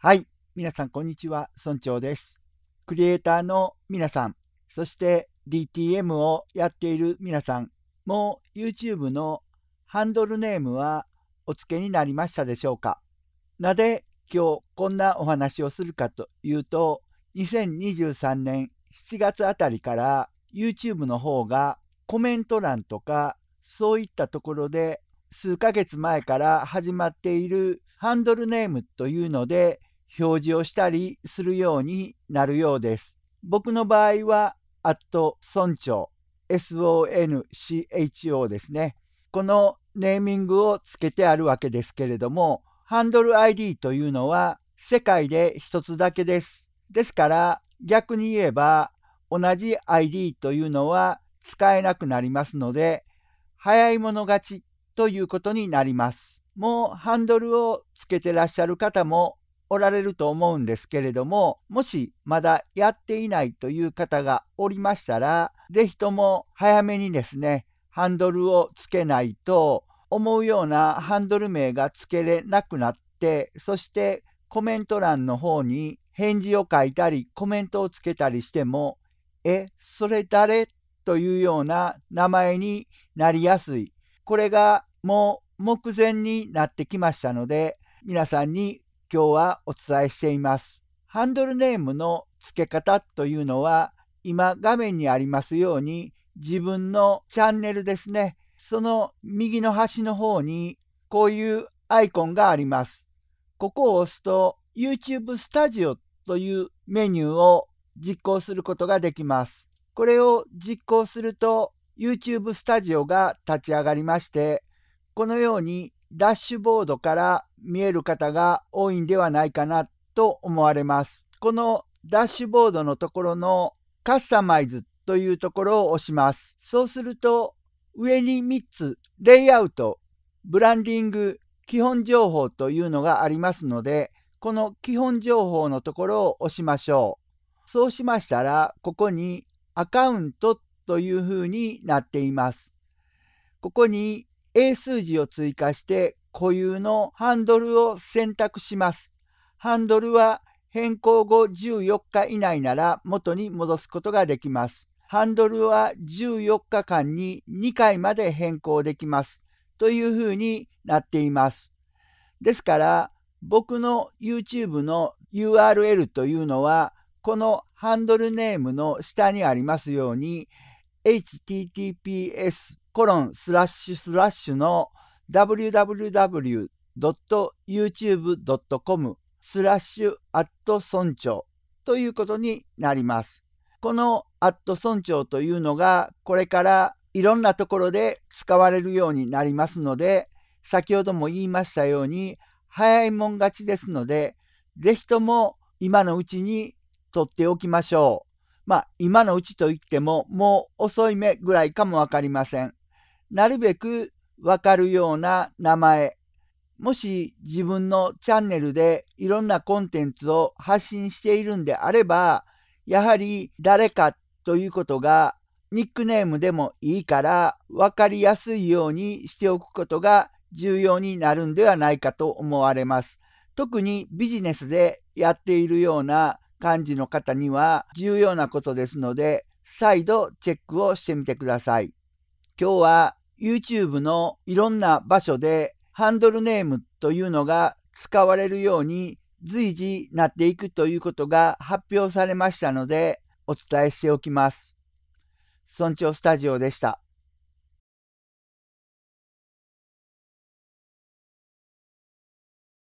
はい。皆さん、こんにちは。村長です。クリエイターの皆さん、そして DTM をやっている皆さん、も YouTube のハンドルネームはお付けになりましたでしょうかなぜ今日こんなお話をするかというと、2023年7月あたりから YouTube の方がコメント欄とかそういったところで数ヶ月前から始まっているハンドルネームというので表示をしたりするようになるようです。僕の場合は、アット村長、SONCHO ですね。このネーミングをつけてあるわけですけれども、ハンドル ID というのは世界で一つだけです。ですから逆に言えば同じ ID というのは使えなくなりますので、早い者勝ちということになります。もうハンドルをつけてらっしゃる方もおられると思うんですけれども、もしまだやっていないという方がおりましたら、是非とも早めにですね、ハンドルをつけないと、思うようなハンドル名がつけれなくなって、そしてコメント欄の方に返事を書いたりコメントをつけたりしても、え、それ誰というような名前になりやすい。これがもう目前になってきましたので、皆さんに今日はお伝えしています。ハンドルネームの付け方というのは、今画面にありますように、自分のチャンネルですね。その右の端の方に、こういうアイコンがあります。ここを押すと、YouTube Studio というメニューを実行することができます。これを実行すると、YouTube Studio が立ち上がりまして、このようにダッシュボードから見える方が多いんではないかなと思われます。このダッシュボードのところのカスタマイズというところを押します。そうすると上に3つレイアウト、ブランディング、基本情報というのがありますのでこの基本情報のところを押しましょう。そうしましたらここにアカウントというふうになっています。ここに英数字を追加して固有のハンドルを選択します。ハンドルは変更後14日以内なら元に戻すことができます。ハンドルは14日間に2回まで変更できます。というふうになっています。ですから、僕の YouTube の URL というのは、このハンドルネームの下にありますように、https コロンスラッシュスラッシュの www.youtube.com スラッシュアット村長ということになります。このアット村長というのがこれからいろんなところで使われるようになりますので、先ほども言いましたように早いもん勝ちですので、ぜひとも今のうちに取っておきましょう。まあ今のうちといってももう遅い目ぐらいかもわかりません。なるべくわかるような名前、もし自分のチャンネルでいろんなコンテンツを発信しているんであれば、やはり誰かということがニックネームでもいいからわかりやすいようにしておくことが重要になるんではないかと思われます。特にビジネスでやっているような感じの方には重要なことですので、再度チェックをしてみてください。今日は YouTube のいろんな場所でハンドルネームというのが使われるように随時なっていくということが発表されましたのでお伝えしておきます。村長スタジオでした。